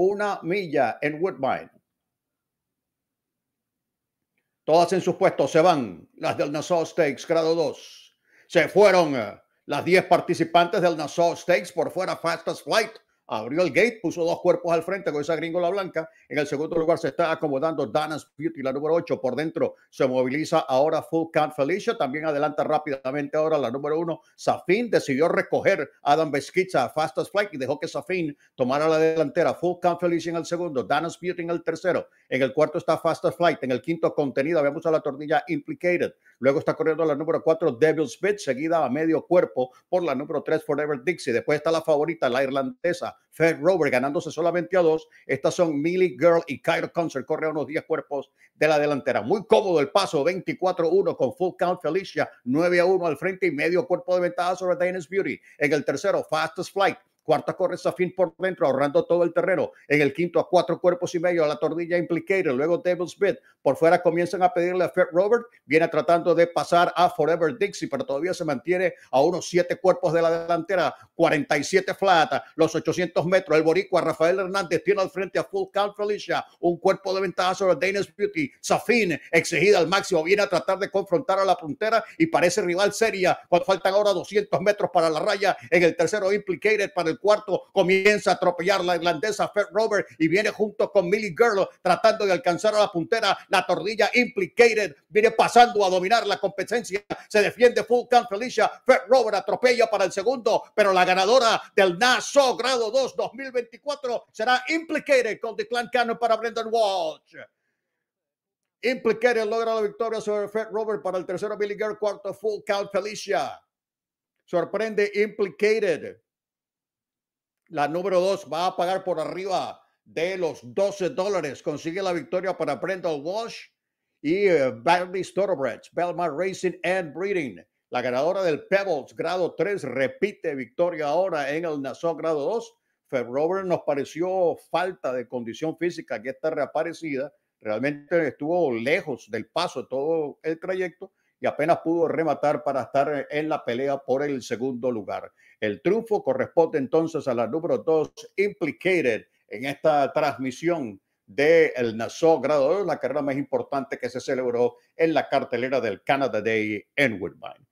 una milla en Woodbine. Todas en sus puestos se van las del Nassau Stakes, grado 2. Se fueron eh, las 10 participantes del Nassau Stakes por fuera Fastest Flight abrió el gate, puso dos cuerpos al frente con esa gringola blanca. En el segundo lugar se está acomodando Dana's Beauty, la número 8. Por dentro se moviliza ahora Full Count Felicia. También adelanta rápidamente ahora la número 1. Safin decidió recoger a Adam Besquitza a Fastest Flight y dejó que Safin tomara la delantera. Full Count Felicia en el segundo, Dana's Beauty en el tercero. En el cuarto está Fastest Flight. En el quinto, contenido, vemos a la tornilla Implicated. Luego está corriendo la número 4, Devil's Bit, seguida a medio cuerpo por la número 3, Forever Dixie. Después está la favorita, la irlandesa. Fed Rover ganándose solamente a dos. Estas son Millie Girl y Kyle Concert. Corre unos 10 cuerpos de la delantera. Muy cómodo el paso, 24-1 con Full Count Felicia, 9-1 al frente y medio cuerpo de ventaja sobre Danish Beauty. En el tercero, Fastest Flight, cuarta corre Safin por dentro, ahorrando todo el terreno. En el quinto a cuatro cuerpos y medio a la tornilla Implicator, luego Devil's Smith, Por fuera comienzan a pedirle a Fred Robert, viene tratando de pasar a Forever Dixie, pero todavía se mantiene a unos siete cuerpos de la delantera, 47 flat, los 800 metros. El boricua Rafael Hernández tiene al frente a Full Count Felicia, un cuerpo de ventaja sobre Dana's Beauty. Safin, exigida al máximo, viene a tratar de confrontar a la puntera y parece rival seria. Cuando faltan ahora 200 metros para la raya, en el tercero Implicated para el cuarto comienza a atropellar la irlandesa Fed Robert y viene junto con Millie Girl tratando de alcanzar a la puntera. La tortilla Implicated viene pasando a dominar la competencia. Se defiende Full Count Felicia. Fed Robert atropella para el segundo, pero la ganadora del NASO grado 2 2024 será Implicated con The Clan Cannon para Brendan Walsh. Implicated logra la victoria sobre Fed Robert para el tercero Millie Girl, cuarto Full Count Felicia. Sorprende Implicated la número dos va a pagar por arriba de los 12 dólares. Consigue la victoria para Brendan Walsh y uh, Bradley Belmont Racing and Breeding. La ganadora del Pebbles grado 3 repite victoria ahora en el Nassau grado 2. Ferrover nos pareció falta de condición física que está reaparecida. Realmente estuvo lejos del paso todo el trayecto, y apenas pudo rematar para estar en la pelea por el segundo lugar. El triunfo corresponde entonces a la número 2 Implicated en esta transmisión del el Nassau Grado 2, la carrera más importante que se celebró en la cartelera del Canada Day en Woodbine.